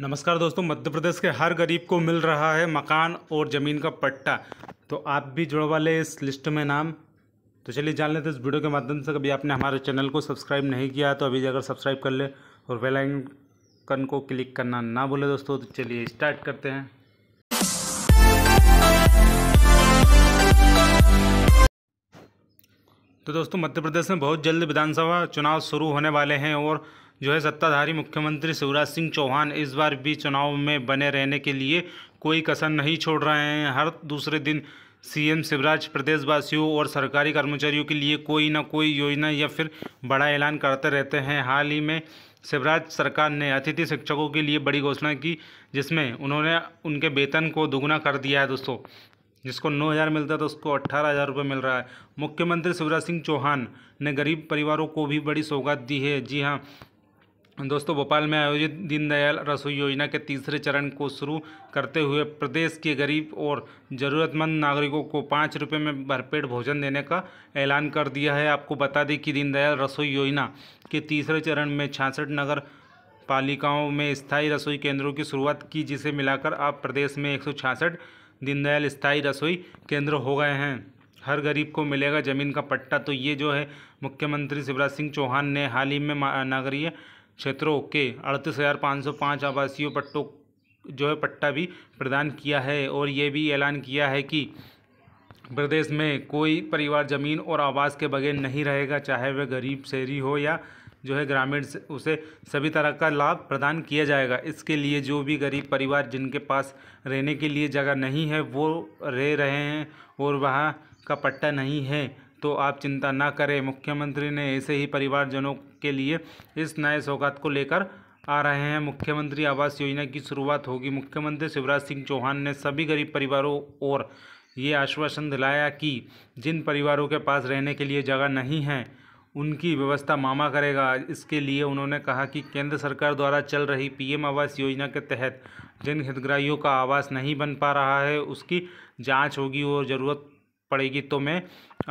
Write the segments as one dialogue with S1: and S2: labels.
S1: नमस्कार दोस्तों मध्य प्रदेश के हर गरीब को मिल रहा है मकान और ज़मीन का पट्टा तो आप भी जुड़ वाले इस लिस्ट में नाम तो चलिए जान लेते इस वीडियो के माध्यम से कभी आपने हमारे चैनल को सब्सक्राइब नहीं किया तो अभी जाकर सब्सक्राइब कर ले और बेल आइकन को क्लिक करना ना भूले दोस्तों तो चलिए स्टार्ट करते हैं तो दोस्तों मध्य प्रदेश में बहुत जल्द विधानसभा चुनाव शुरू होने वाले हैं और जो है सत्ताधारी मुख्यमंत्री शिवराज सिंह चौहान इस बार भी चुनाव में बने रहने के लिए कोई कसर नहीं छोड़ रहे हैं हर दूसरे दिन सीएम शिवराज प्रदेशवासियों और सरकारी कर्मचारियों के लिए कोई ना कोई योजना या फिर बड़ा ऐलान करते रहते हैं हाल ही में शिवराज सरकार ने अतिथि शिक्षकों के लिए बड़ी घोषणा की जिसमें उन्होंने उनके वेतन को दोगुना कर दिया है दोस्तों जिसको नौ हज़ार मिलता था तो उसको अट्ठारह हज़ार रुपये मिल रहा है मुख्यमंत्री शिवराज सिंह चौहान ने गरीब परिवारों को भी बड़ी सौगात दी है जी हाँ दोस्तों भोपाल में आयोजित दीनदयाल रसोई योजना के तीसरे चरण को शुरू करते हुए प्रदेश के गरीब और ज़रूरतमंद नागरिकों को पाँच रुपये में भरपेट भोजन देने का ऐलान कर दिया है आपको बता दें कि दीनदयाल रसोई योजना के तीसरे चरण में छियासठ नगर पालिकाओं में स्थायी रसोई केंद्रों की शुरुआत की जिसे मिलाकर अब प्रदेश में एक दीनदयाल स्थायी रसोई केंद्र हो गए हैं हर गरीब को मिलेगा ज़मीन का पट्टा तो ये जो है मुख्यमंत्री शिवराज सिंह चौहान ने हाल ही में नागरीय क्षेत्रों के अड़तीस हज़ार पाँच सौ पाँच आवासीय पट्टों जो है पट्टा भी प्रदान किया है और ये भी ऐलान किया है कि प्रदेश में कोई परिवार ज़मीन और आवास के बगैर नहीं रहेगा चाहे वह गरीब शहरी हो या जो है ग्रामीण उसे सभी तरह का लाभ प्रदान किया जाएगा इसके लिए जो भी गरीब परिवार जिनके पास रहने के लिए जगह नहीं है वो रह रहे हैं और वहाँ का पट्टा नहीं है तो आप चिंता ना करें मुख्यमंत्री ने ऐसे ही परिवारजनों के लिए इस नए सौगात को लेकर आ रहे हैं मुख्यमंत्री आवास योजना की शुरुआत होगी मुख्यमंत्री शिवराज सिंह चौहान ने सभी गरीब परिवारों और ये आश्वासन दिलाया कि जिन परिवारों के पास रहने के लिए जगह नहीं है उनकी व्यवस्था मामा करेगा इसके लिए उन्होंने कहा कि केंद्र सरकार द्वारा चल रही पीएम आवास योजना के तहत जिन हितग्राहियों का आवास नहीं बन पा रहा है उसकी जांच होगी और ज़रूरत पड़ेगी तो मैं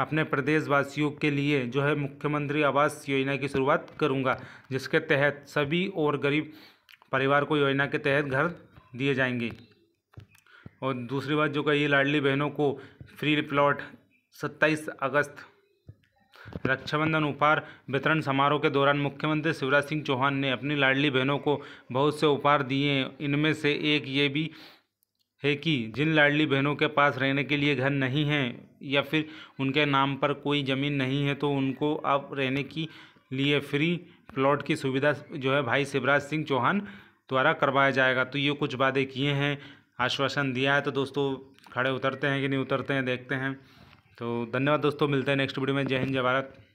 S1: अपने प्रदेशवासियों के लिए जो है मुख्यमंत्री आवास योजना की शुरुआत करूंगा जिसके तहत सभी और गरीब परिवार को योजना के तहत घर दिए जाएंगे और दूसरी बात जो कही लाडली बहनों को फ्री प्लॉट सत्ताईस अगस्त रक्षाबंधन उपहार वितरण समारोह के दौरान मुख्यमंत्री शिवराज सिंह चौहान ने अपनी लाडली बहनों को बहुत से उपहार दिए इनमें से एक ये भी है कि जिन लाडली बहनों के पास रहने के लिए घर नहीं है या फिर उनके नाम पर कोई ज़मीन नहीं है तो उनको अब रहने के लिए फ्री प्लॉट की सुविधा जो है भाई शिवराज सिंह चौहान द्वारा करवाया जाएगा तो ये कुछ वादे किए हैं आश्वासन दिया है तो दोस्तों खड़े उतरते हैं कि नहीं उतरते हैं देखते हैं तो धन्यवाद दोस्तों मिलते हैं नेक्स्ट वीडियो में जय हिंद जय भारत